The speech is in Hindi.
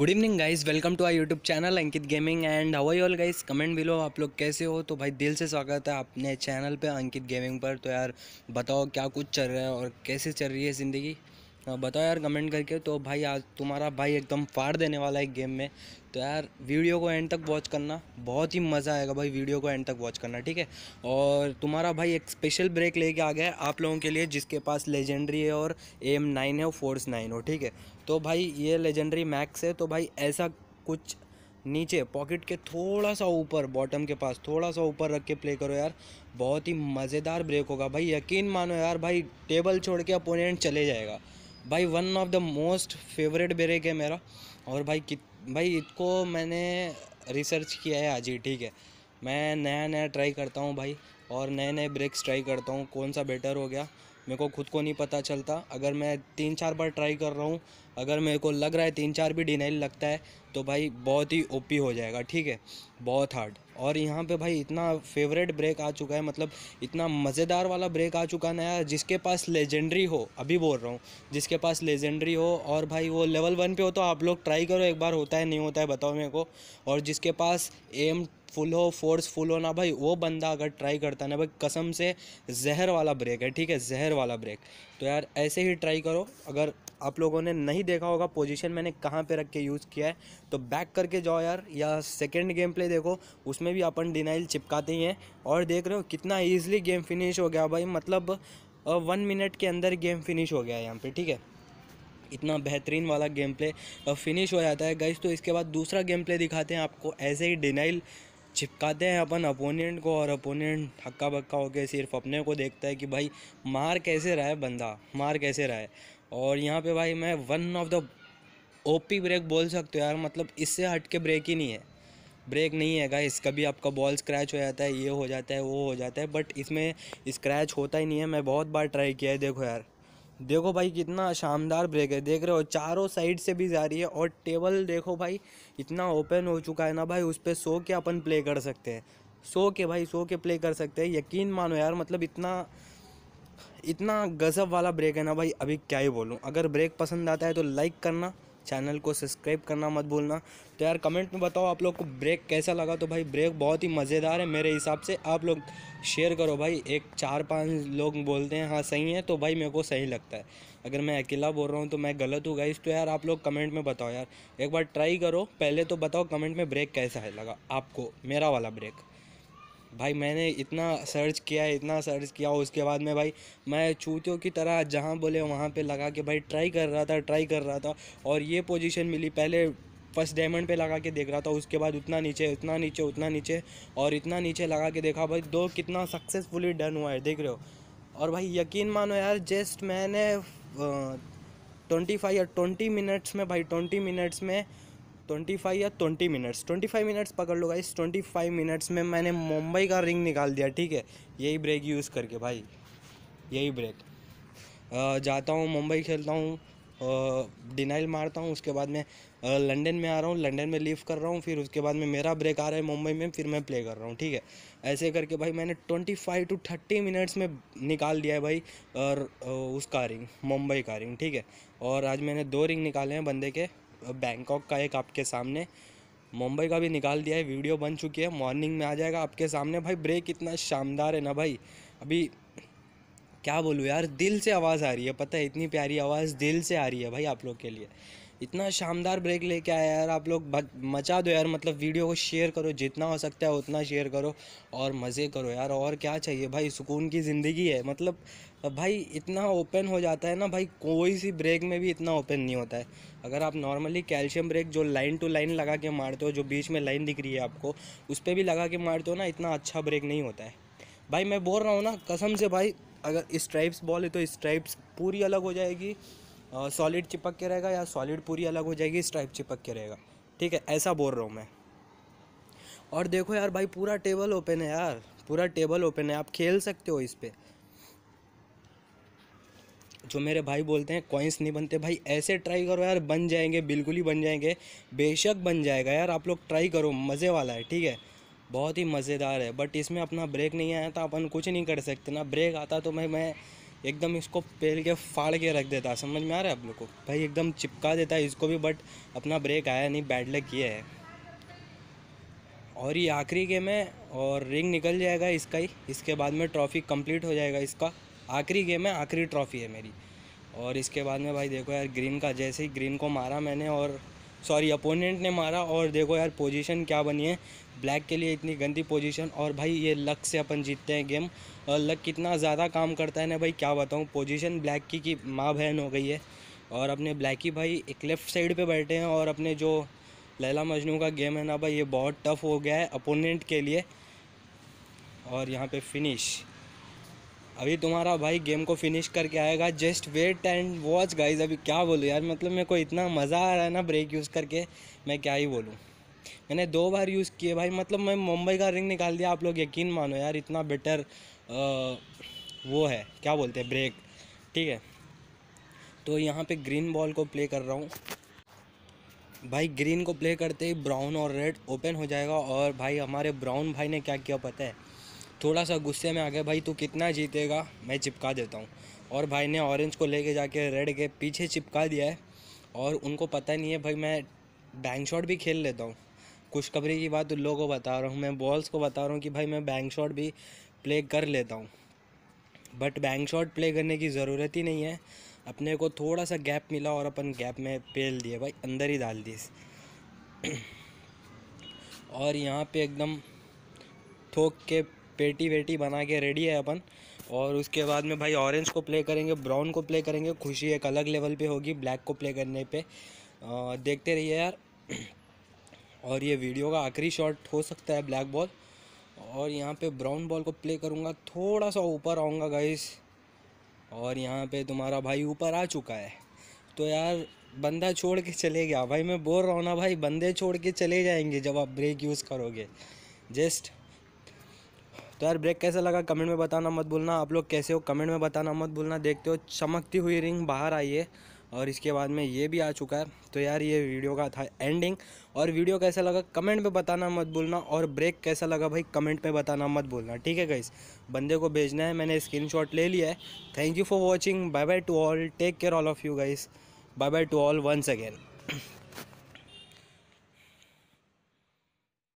good evening guys welcome to our YouTube channel Ankit gaming and हवाई ऑल गाइज कमेंट लो आप लोग कैसे हो तो भाई दिल से स्वागत है अपने चैनल पे अंकित गेमिंग पर तो यार बताओ क्या कुछ चल रहा है और कैसे चल रही है ज़िंदगी हाँ, बताओ यार कमेंट करके तो भाई आज तुम्हारा भाई एकदम फाड़ देने वाला है गेम में तो यार वीडियो को एंड तक वॉच करना बहुत ही मज़ा आएगा भाई वीडियो को एंड तक वॉच करना ठीक है और तुम्हारा भाई एक स्पेशल ब्रेक लेके आ गया है आप लोगों के लिए जिसके पास लेजेंडरी है और एम नाइन है और फोर्स नाइन हो ठीक है तो भाई ये लेजेंडरी मैक्स है तो भाई ऐसा कुछ नीचे पॉकेट के थोड़ा सा ऊपर बॉटम के पास थोड़ा सा ऊपर रख के प्ले करो यार बहुत ही मज़ेदार ब्रेक होगा भाई यकीन मानो यार भाई टेबल छोड़ के अपोनेंट चले जाएगा भाई one of the most favourite break है मेरा और भाई कित भाई इसको मैंने रिसर्च किया है आज ही ठीक है मैं नया नया ट्राई करता हूँ भाई और नए नए ब्रेक्स ट्राई करता हूँ कौन सा बेटर हो गया मेरे को खुद को नहीं पता चलता अगर मैं तीन चार बार ट्राई कर रहा हूँ अगर मेरे को लग रहा है तीन चार भी डिनाइल लगता है तो भाई बहुत ही ओपी हो जाएगा ठीक है बहुत हार्ड और यहाँ पे भाई इतना फेवरेट ब्रेक आ चुका है मतलब इतना मज़ेदार वाला ब्रेक आ चुका नया जिसके पास लेजेंडरी हो अभी बोल रहा हूँ जिसके पास लेजेंडरी हो और भाई वो लेवल वन पे हो तो आप लोग ट्राई करो एक बार होता है नहीं होता है बताओ मेरे को और जिसके पास एम फुल हो फोर्स फुल हो ना भाई वो बंदा अगर ट्राई करता ना भाई कसम से जहर वाला ब्रेक है ठीक है जहर वाला ब्रेक तो यार ऐसे ही ट्राई करो अगर आप लोगों ने नहीं देखा होगा पोजीशन मैंने कहाँ पे रख के यूज़ किया है तो बैक करके जाओ यार या सेकंड गेम प्ले देखो उसमें भी अपन डिनाइल चिपकाते ही हैं और देख रहे हो कितना ईजिली गेम फिनिश हो गया भाई मतलब वन मिनट के अंदर गेम फिनिश हो गया है यहाँ पर ठीक है इतना बेहतरीन वाला गेम प्ले फिनिश हो जाता है गाइस तो इसके बाद दूसरा गेम प्ले दिखाते हैं आपको ऐसे ही डिनाइल चिपकाते हैं अपन अपोनेंट को और अपोनेंट हक्का बक्का होकर सिर्फ अपने को देखता है कि भाई मार कैसे रहा है बंदा मार कैसे रहा है और यहाँ पे भाई मैं one of the OP break बोल सकते हो यार मतलब इससे हट के ब्रेक ही नहीं है ब्रेक नहीं है गाइस कभी आपका बॉल स्क्रैच हो जाता है ये हो जाता है वो हो जाता है बट इसमें स्क्रैच होता ही नहीं है मैं बहुत बार ट्राई किया है देखो यार देखो भाई कितना शानदार ब्रेक है देख रहे हो चारों साइड से भी जा रही है और टेबल देखो भाई इतना ओपन हो चुका है ना भाई उस पर सो के अपन प्ले कर सकते हैं सो के भाई सो के प्ले कर सकते हैं यकीन मानो यार मतलब इतना इतना गजब वाला ब्रेक है ना भाई अभी क्या ही बोलूँ अगर ब्रेक पसंद आता है तो लाइक करना चैनल को सब्सक्राइब करना मत भूलना तो यार कमेंट में बताओ आप लोग को ब्रेक कैसा लगा तो भाई ब्रेक बहुत ही मज़ेदार है मेरे हिसाब से आप लोग शेयर करो भाई एक चार पांच लोग बोलते हैं हाँ सही है तो भाई मेरे को सही लगता है अगर मैं अकेला बोल रहा हूँ तो मैं गलत हूँ गाइस तो यार आप लोग कमेंट में बताओ यार एक बार ट्राई करो पहले तो बताओ कमेंट में ब्रेक कैसा है लगा आपको मेरा वाला ब्रेक भाई मैंने इतना सर्च किया इतना सर्च किया उसके बाद में भाई मैं चूतियों की तरह जहाँ बोले वहाँ पे लगा के भाई ट्राई कर रहा था ट्राई कर रहा था और ये पोजीशन मिली पहले फर्स्ट डायमंड पे लगा के देख रहा था उसके बाद उतना नीचे उतना नीचे उतना नीचे और इतना नीचे लगा के देखा भाई दो कितना सक्सेसफुली डन हुआ है देख रहे हो और भाई यकीन मानो यार जस्ट मैंने ट्वेंटी फाइव या ट्वेंटी मिनट्स में भाई ट्वेंटी मिनट्स में ट्वेंटी फाइव या twenty minutes twenty five minutes पकड़ लो गाइस ट्वेंटी फाइव मिनट्स में मैंने मुंबई का रिंग निकाल दिया ठीक है यही ब्रेक यूज़ करके भाई यही ब्रेक जाता हूँ मुंबई खेलता हूँ डिनाइल मारता हूँ उसके बाद मैं लंदन में आ रहा हूँ लंदन में लीव कर रहा हूँ फिर उसके बाद में मेरा ब्रेक आ रहा है मुंबई में फिर मैं प्ले कर रहा हूँ ठीक है ऐसे करके भाई मैंने twenty five to thirty minutes में निकाल दिया है भाई और उसका रिंग मुंबई का रिंग ठीक है और आज मैंने दो रिंग निकाले हैं बंदे के बैंकॉक का एक आपके सामने मुंबई का भी निकाल दिया है वीडियो बन चुकी है मॉर्निंग में आ जाएगा आपके सामने भाई ब्रेक इतना शानदार है ना भाई अभी क्या बोलूँ यार दिल से आवाज़ आ रही है पता है इतनी प्यारी आवाज़ दिल से आ रही है भाई आप लोग के लिए इतना शानदार ब्रेक लेके आया यार आप लोग मचा दो यार मतलब वीडियो को शेयर करो जितना हो सकता है उतना शेयर करो और मज़े करो यार और क्या चाहिए भाई सुकून की ज़िंदगी है मतलब भाई इतना ओपन हो जाता है ना भाई कोई सी ब्रेक में भी इतना ओपन नहीं होता है अगर आप नॉर्मली कैल्शियम ब्रेक जो लाइन टू लाइन लगा के मारते हो जो बीच में लाइन दिख रही है आपको उस पर भी लगा के मारते हो ना इतना अच्छा ब्रेक नहीं होता है भाई मैं बोल रहा हूँ ना कसम से भाई अगर स्ट्राइप्स बॉल है तो स्ट्राइप्स पूरी अलग हो जाएगी सॉलिड चिपक के रहेगा या सॉलिड पूरी अलग हो जाएगी स्ट्राइप चिपक के रहेगा ठीक है ऐसा बोल रहा हूँ मैं और देखो यार भाई पूरा टेबल ओपन है यार पूरा टेबल ओपन है आप खेल सकते हो इस पर जो मेरे भाई बोलते हैं कॉइंस नहीं बनते भाई ऐसे ट्राई करो यार बन जाएंगे बिल्कुल ही बन जाएंगे बेशक बन जाएगा यार आप लोग ट्राई करो मज़े वाला है ठीक है बहुत ही मज़ेदार है बट इसमें अपना ब्रेक नहीं आया तो अपन कुछ नहीं कर सकते ना ब्रेक आता तो मैं मैं एकदम इसको पेल के फाड़ के रख देता समझ में आ रहा है आप लोग को भाई एकदम चिपका देता है इसको भी बट अपना ब्रेक आया नहीं बैड लक ये है और ये आखिरी गेम है और रिंग निकल जाएगा इसका ही इसके बाद में ट्रॉफी कंप्लीट हो जाएगा इसका आखिरी गेम है आखिरी ट्रॉफी है मेरी और इसके बाद में भाई देखो यार ग्रीन का जैसे ही ग्रीन को मारा मैंने और सॉरी अपोनेंट ने मारा और देखो यार पोजीशन क्या बनी है ब्लैक के लिए इतनी गंदी पोजीशन और भाई ये लक से अपन जीतते हैं गेम और लक कितना ज़्यादा काम करता है ना भाई क्या बताऊँ पोजीशन ब्लैक की की माँ बहन हो गई है और अपने ब्लैक ही भाई एक लेफ़्ट साइड पे बैठे हैं और अपने जो लैला मजनू का गेम है ना भाई ये बहुत टफ़ हो गया है अपोनेंट के लिए और यहाँ पर फिनिश अभी तुम्हारा भाई गेम को फिनिश करके आएगा just wait and watch guys अभी क्या बोलूँ यार मतलब मेरे को इतना मज़ा आ रहा है ना ब्रेक यूज़ करके मैं क्या ही बोलूँ मैंने दो बार यूज़ किए भाई मतलब मैं मुंबई का रिंग निकाल दिया आप लोग यकीन मानो यार इतना बेटर वो है क्या बोलते हैं ब्रेक ठीक है तो यहाँ पे ग्रीन बॉल को प्ले कर रहा हूँ भाई ग्रीन को प्ले करते ही ब्राउन और रेड ओपन हो जाएगा और भाई हमारे ब्राउन भाई ने क्या किया पता है थोड़ा सा गुस्से में आ गया भाई तू कितना जीतेगा मैं चिपका देता हूँ और भाई ने ऑरेंज को लेके जाके रेड के पीछे चिपका दिया है और उनको पता नहीं है भाई मैं बैंक शॉट भी खेल लेता हूँ खुशखबरी की बात उन लोगों को बता रहा हूँ मैं बॉल्स को बता रहा हूँ कि भाई मैं बैंक शॉट भी प्ले कर लेता हूँ बट बैंक शॉट प्ले करने की ज़रूरत ही नहीं है अपने को थोड़ा सा गैप मिला और अपन गैप में पेल दिए भाई अंदर ही डाल दिए और यहाँ पे एकदम थोक के पेटी वेटी बना के रेडी है अपन और उसके बाद में भाई ऑरेंज को प्ले करेंगे ब्राउन को प्ले करेंगे खुशी एक अलग लेवल पे होगी ब्लैक को प्ले करने पे आ, देखते रहिए यार और ये वीडियो का आखिरी शॉट हो सकता है ब्लैक बॉल और यहाँ पे ब्राउन बॉल को प्ले करूँगा थोड़ा सा ऊपर आऊँगा गाइस और यहाँ पे तुम्हारा भाई ऊपर आ चुका है तो यार बंदा छोड़ के चले गया भाई मैं बोल रहा हूँ ना भाई बंदे छोड़ के चले जाएंगे जब आप ब्रेक यूज़ करोगे जस्ट तो यार ब्रेक कैसा लगा कमेंट में बताना मत भूलना आप लोग कैसे हो कमेंट में बताना मत भूलना देखते हो चमकती हुई रिंग बाहर आई है और इसके बाद में ये भी आ चुका है तो यार ये वीडियो का था एंडिंग और वीडियो कैसा लगा कमेंट में बताना मत भूलना और ब्रेक कैसा लगा भाई कमेंट में बताना मत भूलना ठीक है गाइस बंदे को भेजना है मैंने स्क्रीनशॉट ले लिया है thank you for watching bye bye to all take care all of you guys bye bye to all once again